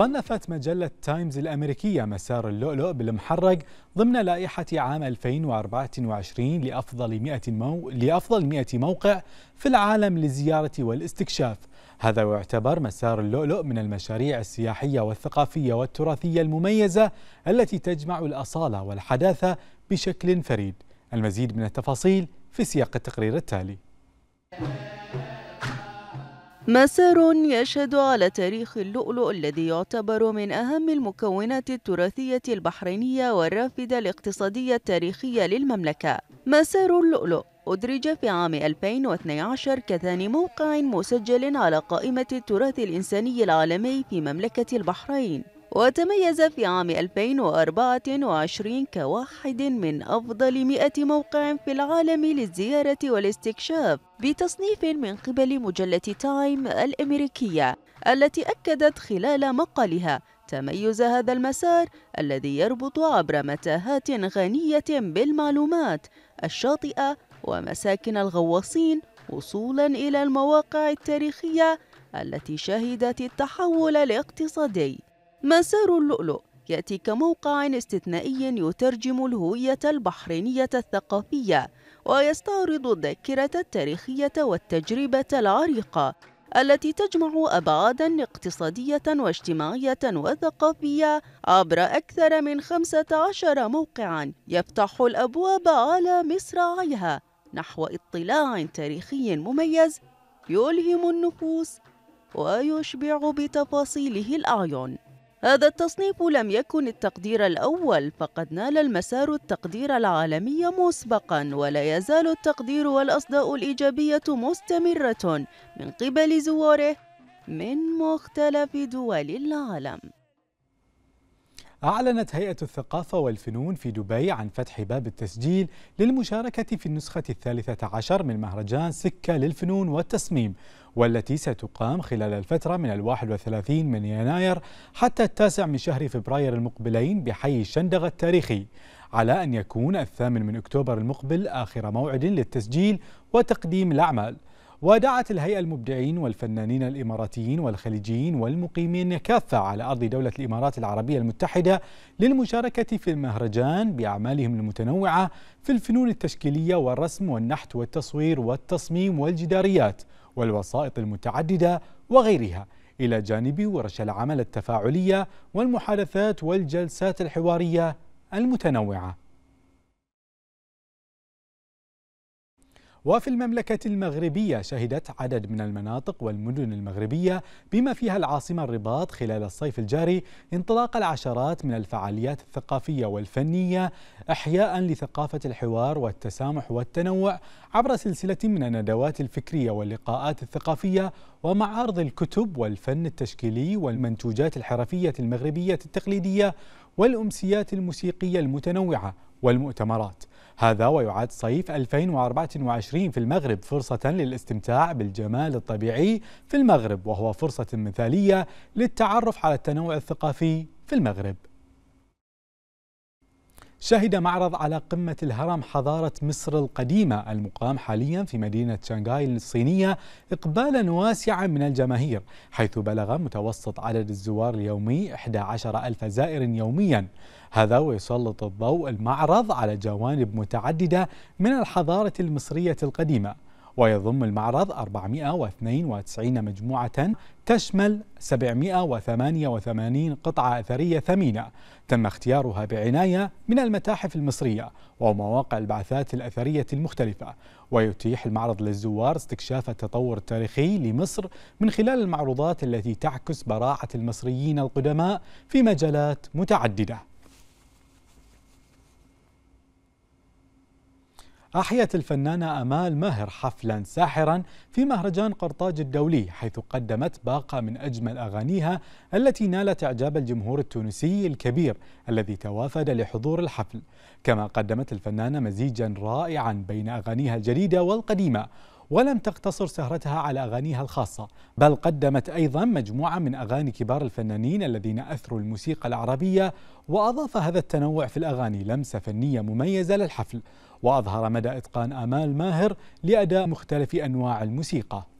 صنفت مجلة تايمز الأمريكية مسار اللؤلؤ بالمحرق ضمن لائحة عام 2024 لأفضل 100 مو... لأفضل 100 موقع في العالم للزيارة والاستكشاف هذا يعتبر مسار اللؤلؤ من المشاريع السياحية والثقافية والتراثية المميزة التي تجمع الأصالة والحداثة بشكل فريد المزيد من التفاصيل في سياق التقرير التالي مسار يشهد على تاريخ اللؤلؤ الذي يعتبر من أهم المكونات التراثية البحرينية والرافدة الاقتصادية التاريخية للمملكة مسار اللؤلؤ أدرج في عام 2012 كثاني موقع مسجل على قائمة التراث الإنساني العالمي في مملكة البحرين وتميز في عام 2024 كواحد من أفضل 100 موقع في العالم للزيارة والاستكشاف بتصنيف من قبل مجلة تايم الأمريكية التي أكدت خلال مقالها تميز هذا المسار الذي يربط عبر متاهات غنية بالمعلومات الشاطئة ومساكن الغواصين وصولا إلى المواقع التاريخية التي شهدت التحول الاقتصادي مسار اللؤلؤ يأتي كموقع استثنائي يترجم الهوية البحرينية الثقافية ويستعرض الذاكرة التاريخية والتجربة العريقة التي تجمع أبعاداً اقتصادية واجتماعية وثقافية عبر أكثر من 15 موقعاً يفتح الأبواب على مصراعيها نحو اطلاع تاريخي مميز يلهم النفوس ويشبع بتفاصيله الأعين هذا التصنيف لم يكن التقدير الأول فقد نال المسار التقدير العالمي مسبقا ولا يزال التقدير والأصداء الإيجابية مستمرة من قبل زواره من مختلف دول العالم أعلنت هيئة الثقافة والفنون في دبي عن فتح باب التسجيل للمشاركة في النسخة الثالثة عشر من مهرجان سكة للفنون والتصميم والتي ستقام خلال الفترة من الواحد وثلاثين من يناير حتى التاسع من شهر فبراير المقبلين بحي الشندغة التاريخي على أن يكون الثامن من أكتوبر المقبل آخر موعد للتسجيل وتقديم الأعمال ودعت الهيئة المبدعين والفنانين الإماراتيين والخليجيين والمقيمين كافة على أرض دولة الإمارات العربية المتحدة للمشاركة في المهرجان بأعمالهم المتنوعة في الفنون التشكيلية والرسم والنحت والتصوير والتصميم والجداريات والوسائط المتعددة وغيرها إلى جانب ورش العمل التفاعلية والمحادثات والجلسات الحوارية المتنوعة وفي المملكة المغربية شهدت عدد من المناطق والمدن المغربية بما فيها العاصمة الرباط خلال الصيف الجاري انطلاق العشرات من الفعاليات الثقافية والفنية إحياء لثقافة الحوار والتسامح والتنوع عبر سلسلة من الندوات الفكرية واللقاءات الثقافية ومعارض الكتب والفن التشكيلي والمنتوجات الحرفية المغربية التقليدية والأمسيات الموسيقية المتنوعة والمؤتمرات هذا ويعد صيف 2024 في المغرب فرصة للاستمتاع بالجمال الطبيعي في المغرب وهو فرصة مثالية للتعرف على التنوع الثقافي في المغرب شهد معرض على قمة الهرم حضارة مصر القديمة المقام حاليا في مدينة شنغهاي الصينية إقبالا واسعا من الجماهير حيث بلغ متوسط عدد الزوار اليومي 11 ألف زائر يوميا هذا ويسلط الضوء المعرض على جوانب متعددة من الحضارة المصرية القديمة ويضم المعرض 492 مجموعة تشمل 788 قطعة أثرية ثمينة تم اختيارها بعناية من المتاحف المصرية ومواقع البعثات الأثرية المختلفة ويتيح المعرض للزوار استكشاف التطور التاريخي لمصر من خلال المعروضات التي تعكس براعة المصريين القدماء في مجالات متعددة أحيت الفنانة أمال ماهر حفلا ساحرا في مهرجان قرطاج الدولي حيث قدمت باقة من أجمل أغانيها التي نالت إعجاب الجمهور التونسي الكبير الذي توافد لحضور الحفل كما قدمت الفنانة مزيجا رائعا بين أغانيها الجديدة والقديمة ولم تقتصر سهرتها على أغانيها الخاصة بل قدمت أيضا مجموعة من أغاني كبار الفنانين الذين أثروا الموسيقى العربية وأضاف هذا التنوع في الأغاني لمسة فنية مميزة للحفل وأظهر مدى إتقان آمال ماهر لأداء مختلف أنواع الموسيقى